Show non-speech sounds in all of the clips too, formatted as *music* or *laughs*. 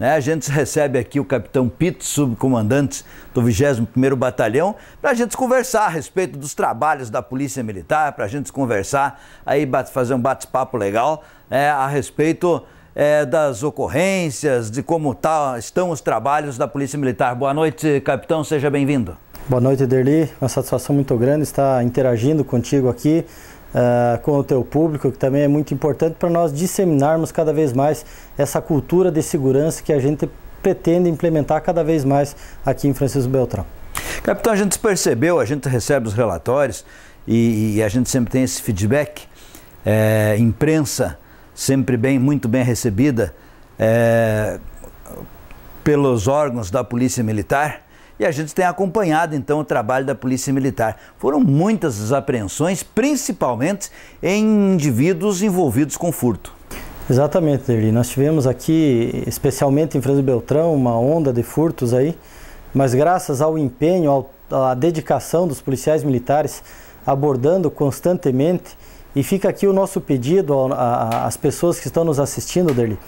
Né? A gente *laughs* recebe aqui o capitão Pito, subcomandante do 21º Batalhão, para a gente conversar a respeito dos trabalhos da Polícia Militar, para a gente conversar, aí fazer um bate-papo legal né, a respeito é, das ocorrências, de como tá, estão os trabalhos da Polícia Militar. Boa noite, capitão, seja bem-vindo. Boa noite, Derli. Uma satisfação muito grande estar interagindo contigo aqui uh, com o teu público, que também é muito importante para nós disseminarmos cada vez mais essa cultura de segurança que a gente pretende implementar cada vez mais aqui em Francisco Beltrão. Capitão, a gente percebeu, a gente recebe os relatórios e, e a gente sempre tem esse feedback. É, imprensa sempre bem, muito bem recebida é, pelos órgãos da Polícia Militar e a gente tem acompanhado então o trabalho da Polícia Militar. Foram muitas as apreensões, principalmente em indivíduos envolvidos com furto. Exatamente, Deli. Nós tivemos aqui, especialmente em Francisco Beltrão, uma onda de furtos aí, mas graças ao empenho, à dedicação dos policiais militares, abordando constantemente, e fica aqui o nosso pedido às pessoas que estão nos assistindo, Deli.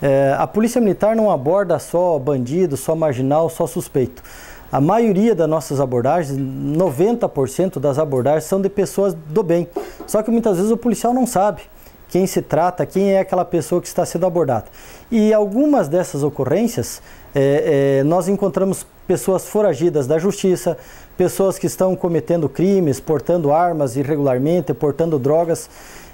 É, a polícia militar não aborda só bandido, só marginal, só suspeito. A maioria das nossas abordagens, 90% das abordagens, são de pessoas do bem. Só que muitas vezes o policial não sabe quem se trata, quem é aquela pessoa que está sendo abordada. E algumas dessas ocorrências, é, é, nós encontramos pessoas foragidas da justiça, pessoas que estão cometendo crimes, portando armas irregularmente, portando drogas.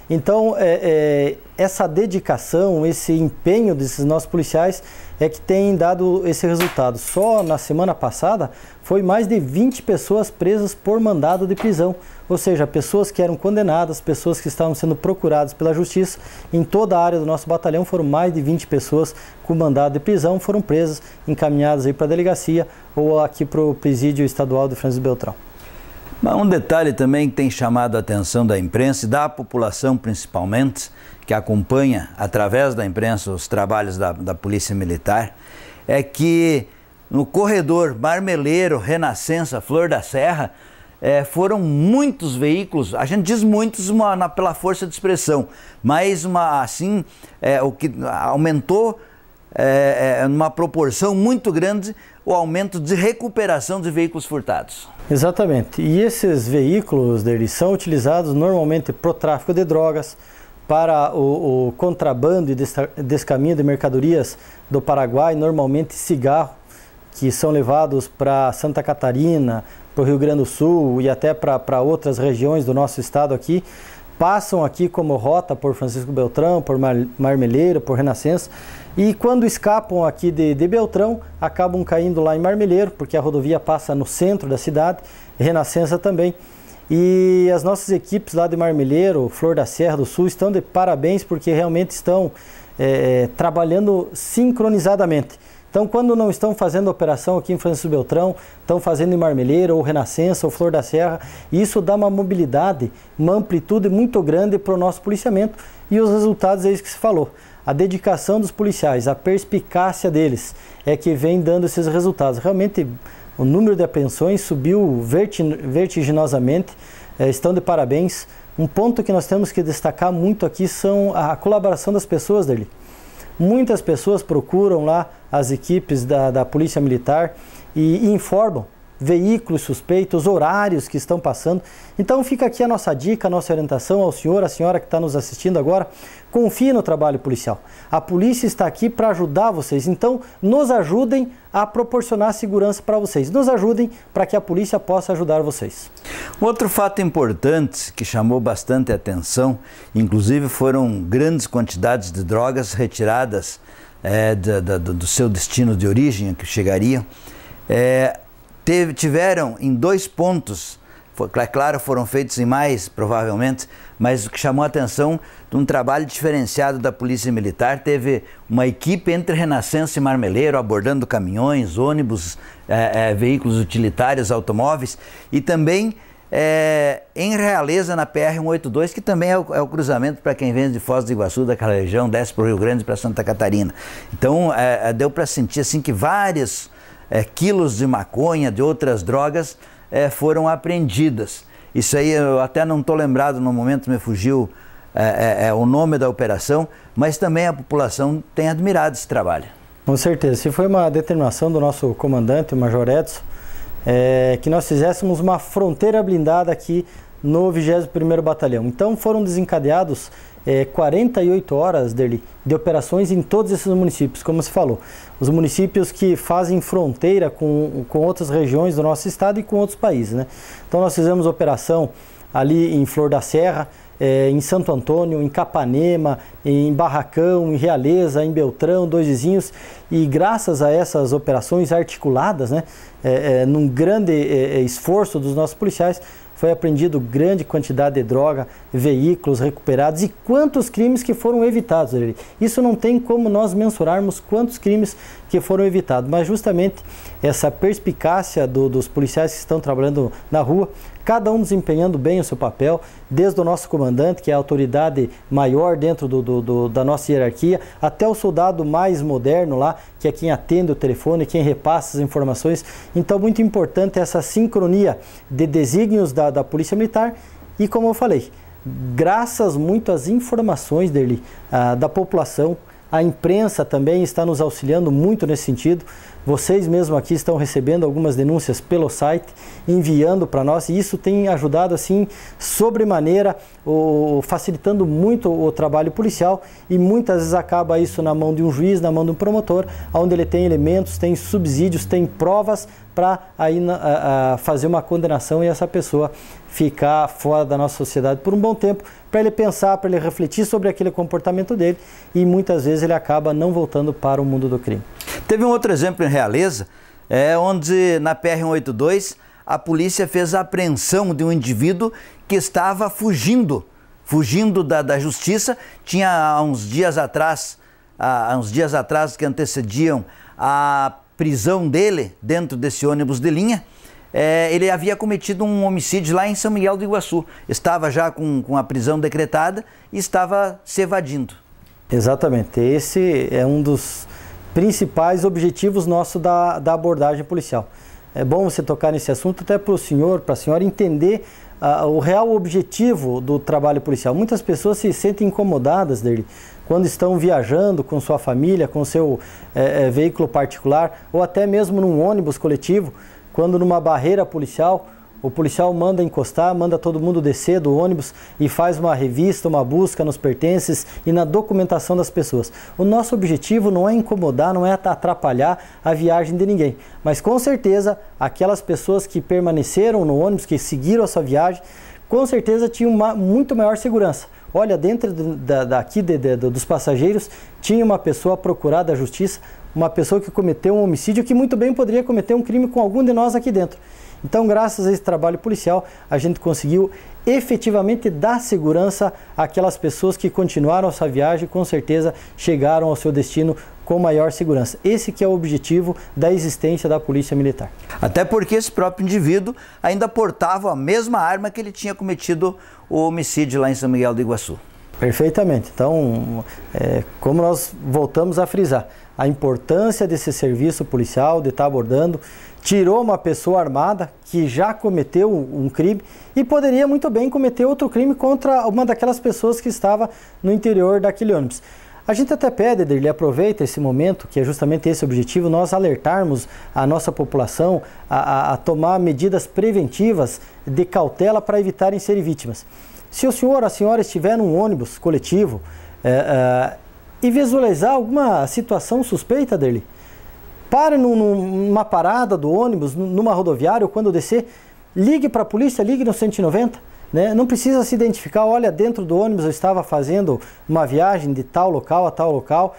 Então, é, é, essa dedicação, esse empenho desses nossos policiais é que tem dado esse resultado. Só na semana passada foi mais de 20 pessoas presas por mandado de prisão, ou seja, pessoas que eram condenadas, pessoas que estavam sendo procuradas pela justiça. Em toda a área do nosso batalhão foram mais de 20 pessoas com mandado de prisão, foram presas, encaminhadas aí para a delegacia ou aqui para o presídio estadual do Francisco Beltrão. Um detalhe também que tem chamado a atenção da imprensa e da população principalmente, que acompanha através da imprensa os trabalhos da, da Polícia Militar, é que no corredor Marmeleiro, Renascença, Flor da Serra, é, foram muitos veículos, a gente diz muitos uma, na, pela força de expressão, mas uma, assim, é, o que aumentou é, é, numa proporção muito grande o aumento de recuperação de veículos furtados. Exatamente. E esses veículos dele são utilizados normalmente para o tráfico de drogas, para o, o contrabando e descaminho de mercadorias do Paraguai, normalmente cigarro, que são levados para Santa Catarina, para o Rio Grande do Sul e até para outras regiões do nosso estado aqui passam aqui como rota por Francisco Beltrão, por Mar Marmeleiro, por Renascença, e quando escapam aqui de, de, Beltrão, acabam caindo lá em Marmeleiro porque a rodovia passa no centro da cidade, Renascença também. E as nossas equipes lá de Marmeleiro, Flor da Serra do Sul, estão de parabéns porque realmente estão é, trabalhando sincronizadamente. Então, quando não estão fazendo operação aqui em Francisco Beltrão, estão fazendo em Marmeleira, ou Renascença, ou Flor da Serra, isso dá uma mobilidade, uma amplitude muito grande para o nosso policiamento. E os resultados é isso que se falou. A dedicação dos policiais, a perspicácia deles é que vem dando esses resultados. Realmente, o número de apreensões subiu vertiginosamente, eh, estão de parabéns. Um ponto que nós temos que destacar muito aqui são a colaboração das pessoas dele. Muitas pessoas procuram lá as equipes da, da Polícia Militar e, e informam veículos suspeitos, horários que estão passando. Então fica aqui a nossa dica, a nossa orientação ao senhor, à senhora que está nos assistindo agora. Confie no trabalho policial. A polícia está aqui para ajudar vocês. Então nos ajudem a proporcionar segurança para vocês. Nos ajudem para que a polícia possa ajudar vocês. Outro fato importante que chamou bastante atenção, inclusive foram grandes quantidades de drogas retiradas é, do, do seu destino de origem, que chegariam. É, teve, tiveram em dois pontos, foi, claro, foram feitos em mais, provavelmente, mas o que chamou a atenção de um trabalho diferenciado da Polícia Militar, teve uma equipe entre Renascença e Marmeleiro abordando caminhões, ônibus, é, é, veículos utilitários, automóveis e também é, em Realeza, na PR-182, que também é o, é o cruzamento para quem vem de Foz do Iguaçu, daquela região, desce para o Rio Grande e para Santa Catarina. Então, é, é deu para sentir assim que várias é, quilos de maconha, de outras drogas, é, foram apreendidas. Isso aí eu até não estou lembrado no momento, me fugiu é, é, é, o nome da operação, mas também a população tem admirado esse trabalho. Com certeza. Se foi uma determinação do nosso comandante, o Major Edson, é, que nós fizéssemos uma fronteira blindada aqui no 21º Batalhão. Então foram desencadeados é, eh, 48 horas dele, de operações em todos esses municípios, como se falou. Os municípios que fazem fronteira com, com outras regiões do nosso estado e com outros países. Né? Então nós fizemos operação ali em Flor da Serra, é, em Santo Antônio, em Capanema, em Barracão, em Realeza, em Beltrão, dois vizinhos. E graças a essas operações articuladas, né, é, é, num grande esforço dos nossos policiais, foi apreendido grande quantidade de droga, veículos recuperados e quantos crimes que foram evitados. Isso não tem como nós mensurarmos quantos crimes que foram evitados, mas justamente essa perspicácia do, dos policiais que estão trabalhando na rua cada um desempenhando bem o seu papel, desde o nosso comandante, que é a autoridade maior dentro do, do, do, da nossa hierarquia, até o soldado mais moderno lá, que é quem atende o telefone, quem repassa as informações. Então, muito importante essa sincronia de desígnios da, da Polícia Militar e, como eu falei, graças muito às informações dele, ah, da população, a imprensa também está nos auxiliando muito nesse sentido. Vocês mesmo aqui estão recebendo algumas denúncias pelo site, enviando para nós, e isso tem ajudado assim sobremaneira, o, facilitando muito o trabalho policial e muitas vezes acaba isso na mão de um juiz, na mão de um promotor, onde ele tem elementos, tem subsídios, tem provas para aí a, a fazer uma condenação e essa pessoa ficar fora da nossa sociedade por um bom tempo, para ele pensar, para ele refletir sobre aquele comportamento dele e muitas vezes ele acaba não voltando para o mundo do crime. Teve um outro exemplo em Realeza, é, onde na PR-182 a polícia fez a apreensão de um indivíduo que estava fugindo, fugindo da, da justiça. Tinha há uns dias atrás, há uns dias atrás que antecediam a prisão dele dentro desse ônibus de linha é, ele havia cometido um homicídio lá em São Miguel do Iguaçu. Estava já com, com a prisão decretada e estava se evadindo. Exatamente. Esse é um dos principais objetivos nossos da, da abordagem policial. É bom você tocar nesse assunto até para o senhor, para a senhora entender uh, o real objetivo do trabalho policial. Muitas pessoas se sentem incomodadas dele quando estão viajando com sua família, com seu é, é, veículo particular ou até mesmo num ônibus coletivo quando numa barreira policial, o policial manda encostar, manda todo mundo descer do ônibus e faz uma revista, uma busca nos pertences e na documentação das pessoas. O nosso objetivo não é incomodar, não é atrapalhar a viagem de ninguém, mas com certeza aquelas pessoas que permaneceram no ônibus, que seguiram a sua viagem, com certeza tinham uma, muito maior segurança. Olha, dentro daqui de, de, dos passageiros, tinha uma pessoa procurada a justiça uma pessoa que cometeu um homicídio que muito bem poderia cometer um crime com algum de nós aqui dentro. Então, graças a esse trabalho policial, a gente conseguiu efetivamente dar segurança àquelas pessoas que continuaram essa sua viagem e com certeza chegaram ao seu destino com maior segurança. Esse que é o objetivo da existência da Polícia Militar. Até porque esse próprio indivíduo ainda portava a mesma arma que ele tinha cometido o homicídio lá em São Miguel do Iguaçu. Perfeitamente. Então, é, como nós voltamos a frisar, a importância desse serviço policial, de estar abordando, tirou uma pessoa armada que já cometeu um crime e poderia muito bem cometer outro crime contra uma daquelas pessoas que estava no interior daquele ônibus. A gente até pede, ele aproveita esse momento, que é justamente esse objetivo, nós alertarmos a nossa população a, a, a tomar medidas preventivas de cautela para evitarem serem vítimas. Se o senhor, a senhora estiver num ônibus coletivo, é, e visualizar alguma situação suspeita dele. Pare num, numa parada do ônibus, numa rodoviária, ou quando descer, ligue para a polícia, ligue no 190. Né? Não precisa se identificar, olha, dentro do ônibus eu estava fazendo uma viagem de tal local a tal local,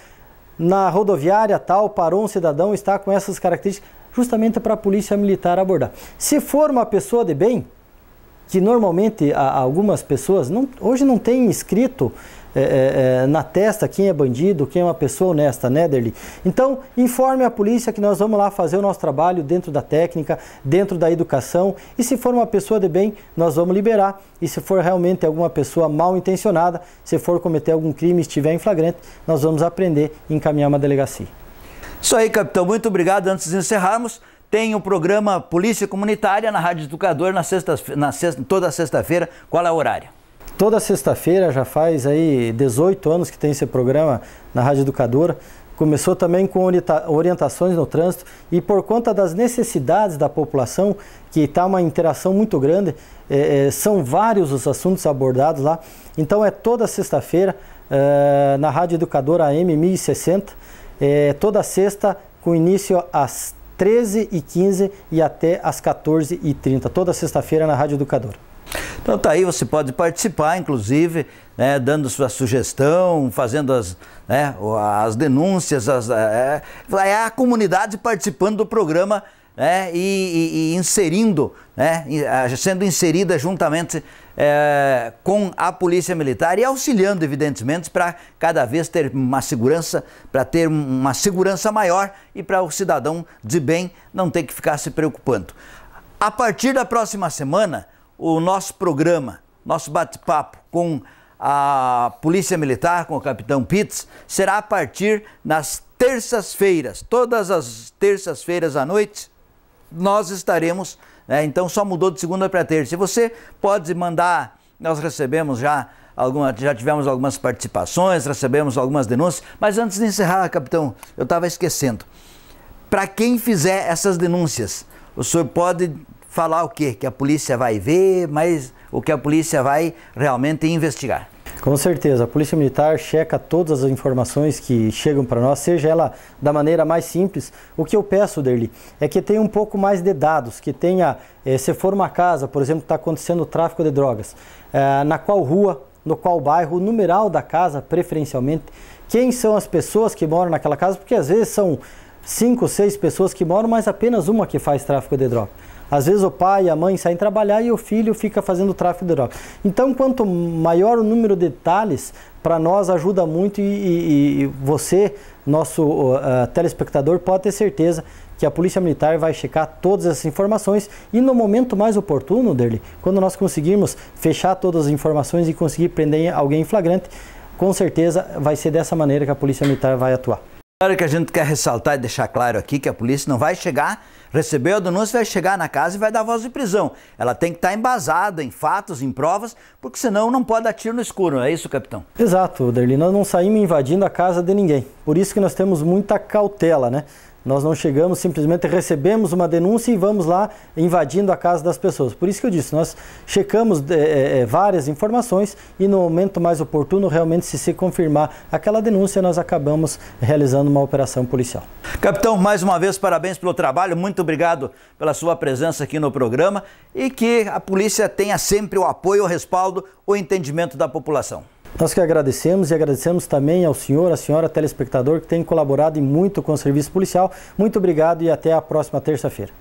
na rodoviária tal, parou um cidadão, está com essas características, justamente para a polícia militar abordar. Se for uma pessoa de bem, que normalmente algumas pessoas não, hoje não tem escrito é, é, é, na testa quem é bandido, quem é uma pessoa honesta, né, Derli? Então, informe a polícia que nós vamos lá fazer o nosso trabalho dentro da técnica, dentro da educação, e se for uma pessoa de bem, nós vamos liberar, e se for realmente alguma pessoa mal intencionada, se for cometer algum crime, estiver em flagrante, nós vamos aprender e encaminhar uma delegacia. Isso aí, capitão. Muito obrigado. Antes de encerrarmos, tem o programa Polícia Comunitária na Rádio Educador na sexta, na sexta, toda sexta-feira. Qual é o horário? Toda sexta-feira, já faz aí 18 anos que tem esse programa na Rádio Educador. Começou também com orientações no trânsito e por conta das necessidades da população, que está uma interação muito grande, é, é, são vários os assuntos abordados lá. Então é toda sexta-feira é, na Rádio Educadora AM 1060, é, toda sexta com início às 13 e 15 e até às 14 e 30 toda sexta-feira na Rádio Educador. Então tá aí, você pode participar, inclusive, né, dando sua sugestão, fazendo as, né, as denúncias, as, é, é, é a comunidade participando do programa né, e, e, e, inserindo, né, ah, sendo inserida juntamente é, com a Polícia Militar e auxiliando, evidentemente, para cada vez ter uma segurança, para ter uma segurança maior e para o cidadão de bem não ter que ficar se preocupando. A partir da próxima semana, o nosso programa, nosso bate-papo com a Polícia Militar, com o Capitão Pitts, será a partir das terças-feiras, todas as terças-feiras à noite, nós estaremos. Né? Então só mudou de segunda para terça. E você pode mandar, nós recebemos já. Alguma, já tivemos algumas participações, recebemos algumas denúncias, mas antes de encerrar, capitão, eu estava esquecendo. Para quem fizer essas denúncias, o senhor pode falar o quê? Que a polícia vai ver, mas o que a polícia vai realmente investigar? Com certeza, a Polícia Militar checa todas as informações que chegam para nós, seja ela da maneira mais simples. O que eu peço, Derli, é que tenha um pouco mais de dados, que tenha, eh, se for uma casa, por exemplo, está acontecendo o tráfico de drogas, eh, na qual rua, no qual bairro, o numeral da casa, preferencialmente, quem são as pessoas que moram naquela casa, porque às vezes são cinco, seis pessoas que moram, mas apenas uma que faz tráfico de drogas. Às vezes o pai e a mãe saem trabalhar e o filho fica fazendo tráfico de drogas. Então, quanto maior o número de detalhes, para nós ajuda muito e, e, e você, nosso uh, telespectador, pode ter certeza que a Polícia Militar vai checar todas essas informações e no momento mais oportuno, dele, quando nós conseguirmos fechar todas as informações e conseguir prender alguém em flagrante, com certeza vai ser dessa maneira que a Polícia Militar vai atuar. Claro que a gente quer ressaltar e deixar claro aqui que a polícia não vai chegar, recebeu a denúncia, vai chegar na casa e vai dar voz de prisão. Ela tem que estar embasada em fatos, em provas, porque senão não pode dar tiro no escuro, é isso, capitão? Exato, Derli. Nós não saímos invadindo a casa de ninguém. Por isso que nós temos muita cautela, né? Nós não chegamos, simplesmente recebemos uma denúncia e vamos lá invadindo a casa das pessoas. Por isso que eu disse, nós checamos é, é, é, várias informações e no momento mais oportuno, realmente, se se confirmar aquela denúncia, nós acabamos realizando uma operação policial. Capitão, mais uma vez, parabéns pelo trabalho. Muito obrigado pela sua presença aqui no programa e que a polícia tenha sempre o apoio, o respaldo, o entendimento da população. Nós que agradecemos e agradecemos também ao senhor, à senhora telespectador que tem colaborado e muito com o serviço policial. Muito obrigado e até a próxima terça-feira.